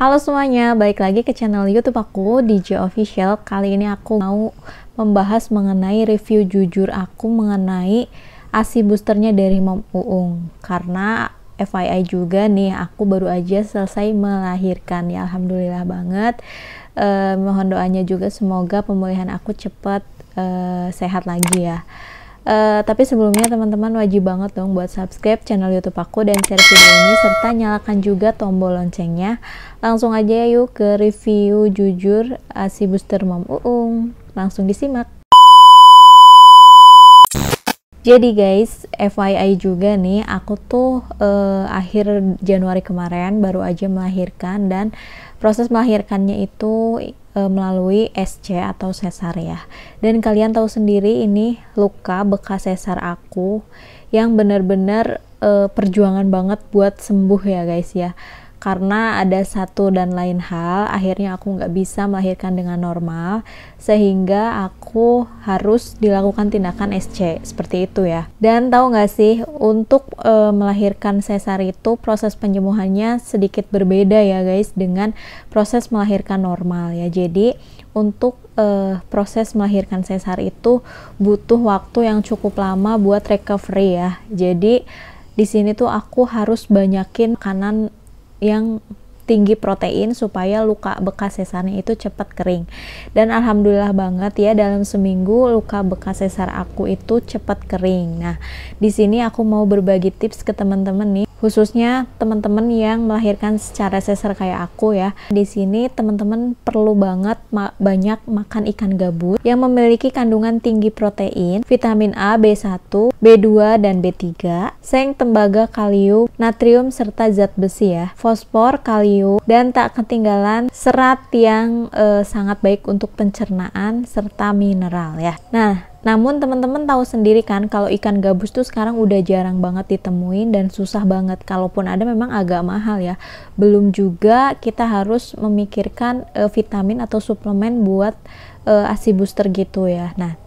Halo semuanya, balik lagi ke channel YouTube aku DJ Official. Kali ini aku mau membahas mengenai review jujur aku mengenai ASI boosternya dari Mom Uung. Karena FYI juga nih, aku baru aja selesai melahirkan ya alhamdulillah banget. E, mohon doanya juga semoga pemulihan aku cepat e, sehat lagi ya. Uh, tapi sebelumnya teman-teman wajib banget dong buat subscribe channel YouTube aku dan share video ini serta nyalakan juga tombol loncengnya. Langsung aja ya, yuk ke review jujur ASI Booster Mom Uung. Langsung disimak. Jadi guys, FYI juga nih, aku tuh uh, akhir Januari kemarin baru aja melahirkan dan proses melahirkannya itu Eh, melalui SC atau sesar ya. Dan kalian tahu sendiri ini luka bekas sesar aku yang benar-benar e, perjuangan banget buat sembuh ya guys ya karena ada satu dan lain hal akhirnya aku nggak bisa melahirkan dengan normal sehingga aku harus dilakukan tindakan SC seperti itu ya dan tahu nggak sih untuk e, melahirkan sesar itu proses penyembuhannya sedikit berbeda ya guys dengan proses melahirkan normal ya jadi untuk e, proses melahirkan sesar itu butuh waktu yang cukup lama buat recovery ya jadi di sini tuh aku harus banyakin makanan yang tinggi protein supaya luka bekas sesarnya itu cepat kering. Dan alhamdulillah banget ya dalam seminggu luka bekas sesar aku itu cepat kering. Nah, di sini aku mau berbagi tips ke teman-teman nih khususnya teman-teman yang melahirkan secara sesar kayak aku ya. Di sini teman-teman perlu banget ma banyak makan ikan gabus yang memiliki kandungan tinggi protein, vitamin A, B1, B2 dan B3, seng, tembaga, kalium, natrium serta zat besi ya, fosfor, kalium dan tak ketinggalan serat yang e, sangat baik untuk pencernaan serta mineral ya. Nah, namun teman-teman tahu sendiri kan kalau ikan gabus tuh sekarang udah jarang banget ditemuin dan susah banget. Kalaupun ada memang agak mahal ya. Belum juga kita harus memikirkan e, vitamin atau suplemen buat e, eh, ASI booster gitu ya. Nah,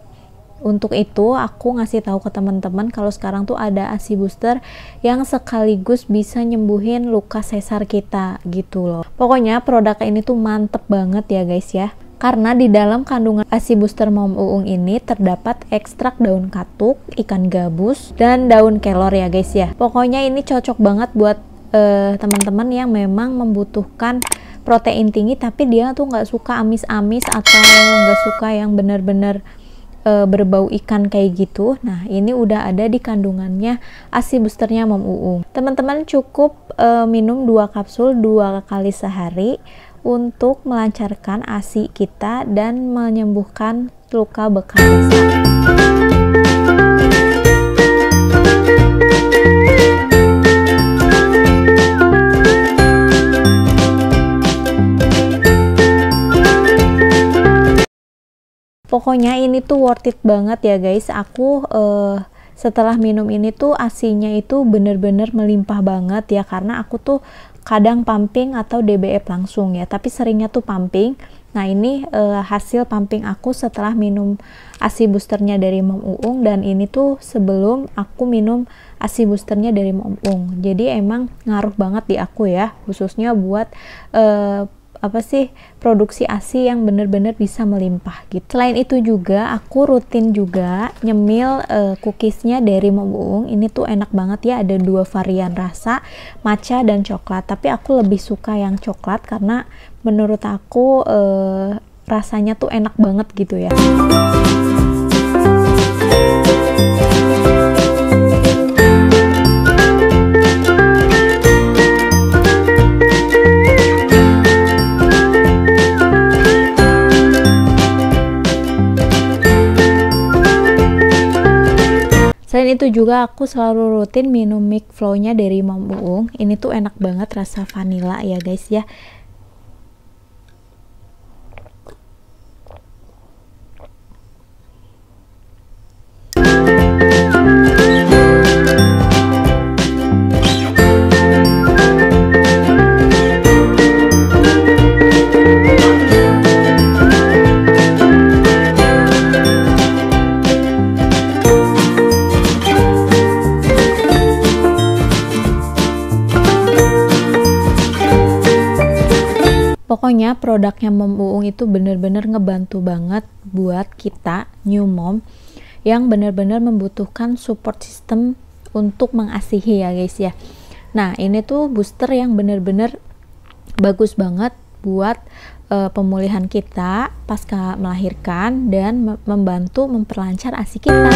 untuk itu aku ngasih tahu ke teman-teman kalau sekarang tuh ada ASI booster yang sekaligus bisa nyembuhin luka sesar kita gitu loh. Pokoknya produk ini tuh mantep banget ya guys ya karena di dalam kandungan ASI booster mom uung ini terdapat ekstrak daun katuk, ikan gabus, dan daun kelor ya guys ya. Pokoknya ini cocok banget buat eh, teman-teman yang memang membutuhkan protein tinggi tapi dia tuh nggak suka amis-amis atau nggak suka yang benar-benar uh, berbau ikan kayak gitu. Nah, ini udah ada di kandungannya ASI boosternya Mom Uung. Teman-teman cukup uh, minum 2 kapsul 2 kali sehari untuk melancarkan ASI kita dan menyembuhkan luka bekas. Pokoknya ini tuh worth it banget ya guys. Aku uh, setelah minum ini tuh asinya itu bener-bener melimpah banget ya karena aku tuh kadang pumping atau DBF langsung ya tapi seringnya tuh pumping nah ini e, hasil pumping aku setelah minum ASI boosternya dari Mom Uung dan ini tuh sebelum aku minum ASI boosternya dari Mom Uung jadi emang ngaruh banget di aku ya khususnya buat e, apa sih produksi ASI yang benar-benar bisa melimpah gitu. Selain itu juga aku rutin juga nyemil uh, cookiesnya dari Membuung. Ini tuh enak banget ya ada dua varian rasa matcha dan coklat. Tapi aku lebih suka yang coklat karena menurut aku uh, rasanya tuh enak banget gitu ya. Selain itu juga aku selalu rutin minum mic flow-nya dari Mom Ini tuh enak banget rasa vanilla ya guys ya. Pokoknya produknya Mom Uung itu benar-benar ngebantu banget buat kita new mom yang benar-benar membutuhkan support system untuk mengasihi ya guys ya. Nah, ini tuh booster yang benar-benar bagus banget buat e, pemulihan kita pasca melahirkan dan membantu memperlancar ASI kita.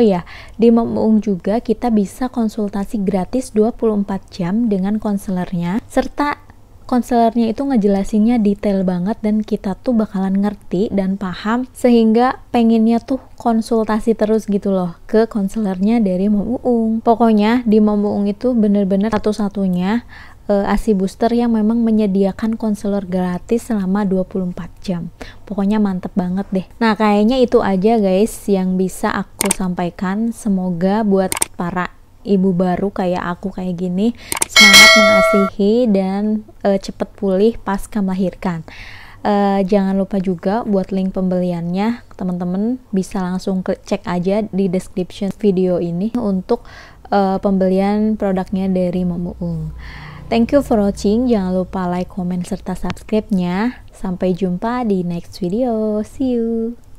Oh ya, di Memuung juga kita bisa konsultasi gratis 24 jam dengan konselernya serta konselernya itu ngejelasinnya detail banget dan kita tuh bakalan ngerti dan paham sehingga pengennya tuh konsultasi terus gitu loh ke konselernya dari Memuung. Pokoknya di Memuung itu bener-bener satu-satunya Eh, ASI Booster yang memang menyediakan konselor gratis selama 24 jam. Pokoknya mantep banget deh. Nah, kayaknya itu aja guys yang bisa aku sampaikan. Semoga buat para ibu baru kayak aku kayak gini semangat mengasihi dan uh, cepet pulih pasca melahirkan. Uh, eh, jangan lupa juga buat link pembeliannya teman-teman bisa langsung klik cek aja di description video ini untuk uh, pembelian produknya dari Momo Ung. Thank you for watching. Jangan lupa like, comment, serta subscribe-nya. Sampai jumpa di next video. See you.